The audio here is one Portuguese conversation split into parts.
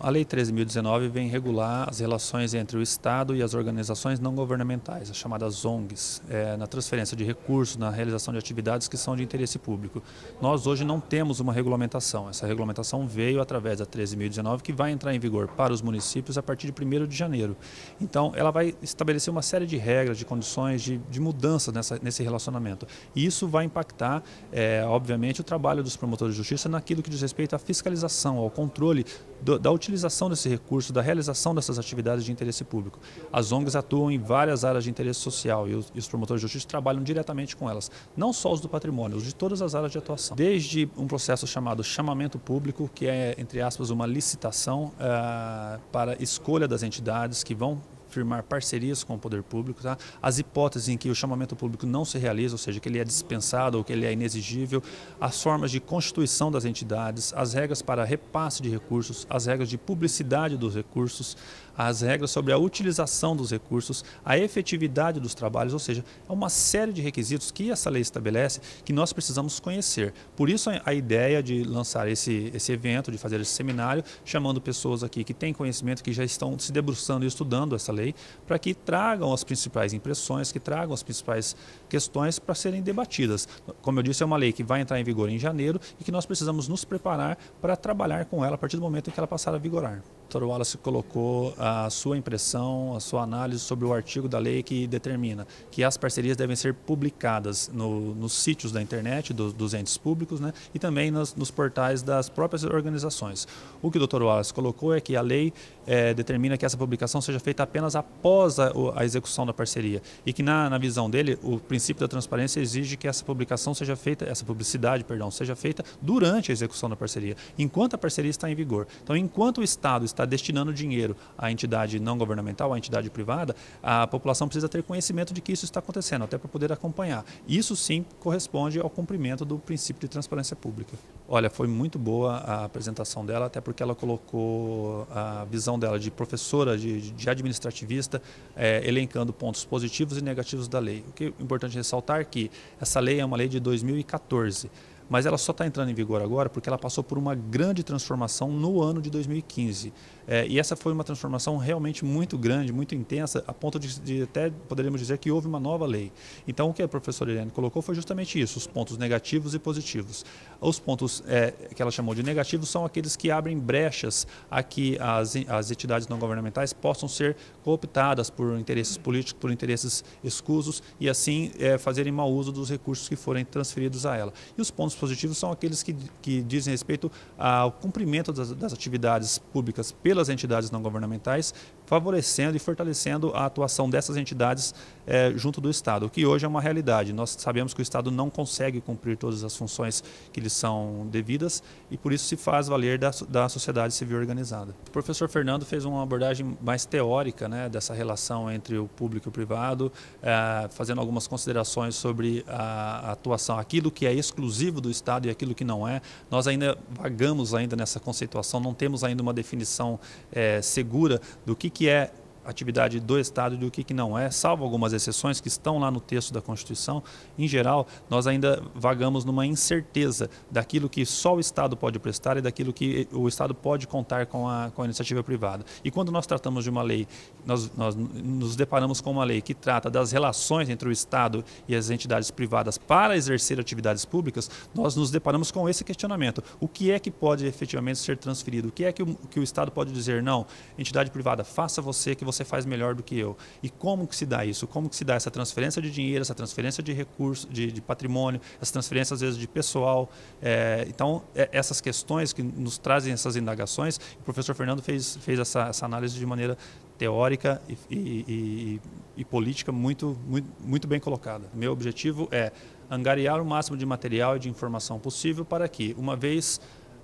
A Lei 13.019 vem regular as relações entre o Estado e as organizações não governamentais, as chamadas ONGs, é, na transferência de recursos, na realização de atividades que são de interesse público. Nós hoje não temos uma regulamentação. Essa regulamentação veio através da 13.019, que vai entrar em vigor para os municípios a partir de 1 de janeiro. Então, ela vai estabelecer uma série de regras, de condições, de, de mudanças nesse relacionamento. E isso vai impactar, é, obviamente, o trabalho dos promotores de justiça naquilo que diz respeito à fiscalização, ao controle do, da utilização utilização desse recurso, da realização dessas atividades de interesse público. As ONGs atuam em várias áreas de interesse social e os, promotores de justiça trabalham diretamente com elas, não só os do patrimônio, os de todas as áreas de atuação. Desde um processo chamado chamamento público, que é, entre aspas, uma licitação uh, para escolha das entidades que vão firmar parcerias com o poder público. Tá? As hipóteses em que o chamamento público não se realiza, ou seja, que ele é dispensado ou que ele é inexigível, as formas de constituição das entidades, as regras para repasse de recursos, as regras de publicidade dos recursos, as regras sobre a utilização dos recursos, a efetividade dos trabalhos, ou seja, é uma série de requisitos que essa lei estabelece que nós precisamos conhecer. Por isso a ideia de lançar esse, esse evento, de fazer esse seminário, chamando pessoas aqui que têm conhecimento, que já estão se debruçando e estudando essa lei, aí, para que tragam as principais impressões, que tragam as principais questões para serem debatidas. Como eu disse, é uma lei que vai entrar em vigor em janeiro e que nós precisamos nos preparar para trabalhar com ela a partir do momento em que ela passar a vigorar. Dr. Wallace colocou a sua impressão, a sua análise sobre o artigo da lei que determina que as parcerias devem ser publicadas no, nos sítios da internet do, dos entes públicos né, e também nos, nos, portais das próprias organizações. O que o Dr. Wallace colocou é que a lei é, determina que essa publicação seja feita apenas apenas após a, a execução da parceria. E que, na, na, visão dele, o princípio da transparência exige que essa publicação seja feita, essa publicidade, perdão, seja feita durante a execução da parceria, enquanto a parceria está em vigor. Então, enquanto o Estado está destinando dinheiro à entidade não governamental, à entidade privada, a população precisa ter conhecimento de que isso está acontecendo, até para poder acompanhar. Isso sim corresponde ao cumprimento do princípio de transparência pública. Olha, foi muito boa a apresentação dela, até porque ela colocou a visão dela de professora de, de administração ativista, é, elencando pontos positivos e negativos da lei. O que é importante ressaltar é que essa lei é uma lei de 2014 mas ela só está entrando em vigor agora porque ela passou por uma grande transformação no ano de 2015. É, e essa foi uma transformação realmente muito grande, muito intensa, a ponto de, de, até poderíamos dizer que houve uma nova lei. Então, o que a professora Helene colocou foi justamente isso: os pontos negativos e positivos. Os pontos é, que ela chamou de negativos são aqueles que abrem brechas a que as, as entidades não governamentais possam ser cooptadas por interesses políticos, por interesses escusos e assim é, fazerem mau uso dos recursos que forem transferidos a ela. E os pontos pontos positivos são aqueles que, que dizem respeito ao cumprimento das, das atividades públicas pelas entidades não governamentais, favorecendo e fortalecendo a atuação dessas entidades eh, junto do Estado, o que hoje é uma realidade. Nós sabemos que o Estado não consegue cumprir todas as funções que lhe são devidas e por isso se faz valer da, da sociedade civil organizada. O professor Fernando fez uma abordagem mais teórica né, dessa relação entre o público e o privado, eh, fazendo algumas considerações sobre a atuação, aquilo que é exclusivo do Estado e aquilo que não é. Nós ainda vagamos ainda nessa conceituação, não temos ainda uma definição é, segura do que, que é atividade do Estado e do que, que não é, salvo algumas exceções que estão lá no texto da Constituição. Em geral, nós ainda vagamos numa incerteza daquilo que só o Estado pode prestar e daquilo que o Estado pode contar com a, com a iniciativa privada. E quando nós tratamos de uma lei, nós, nós nos deparamos com uma lei que trata das relações entre o Estado e as entidades privadas para exercer atividades públicas, nós nos deparamos com esse questionamento. O que é que pode efetivamente ser transferido? O que é que o, que o Estado pode dizer? Não, entidade privada, faça você que você você faz melhor do que eu. E como que se dá isso? Como que se dá essa transferência de dinheiro, essa transferência de recursos, de, de, patrimônio, essa transferência às vezes de pessoal. É, então, é, essas questões que nos trazem essas indagações, o professor Fernando fez, fez essa, essa análise de maneira teórica e, e, e, e política muito, muito, muito bem colocada. Meu objetivo é angariar o máximo de material e de informação possível para que, uma vez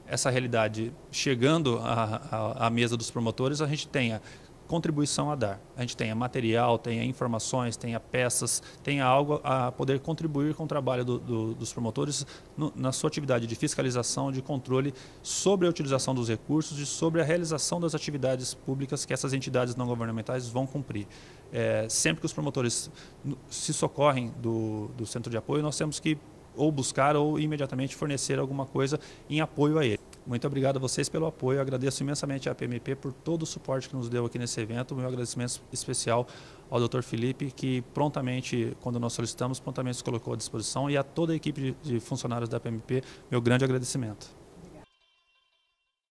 essa realidade chegando à, à, à, mesa dos promotores, a gente tenha contribuição a dar. A gente tenha material, tenha informações, tenha peças, tenha algo a poder contribuir com o trabalho do, do, dos promotores no, na sua atividade de fiscalização, de controle sobre a utilização dos recursos e sobre a realização das atividades públicas que essas entidades não governamentais vão cumprir. É, sempre que os promotores se socorrem do, do centro de apoio, nós temos que ou buscar ou imediatamente fornecer alguma coisa em apoio a ele. Muito obrigado a vocês pelo apoio. agradeço imensamente a PMP por todo o suporte que nos deu aqui nesse evento. Meu agradecimento especial ao Dr. Felipe, que prontamente, quando nós solicitamos, prontamente se colocou à disposição, e a toda a equipe de funcionários da PMP, meu grande agradecimento.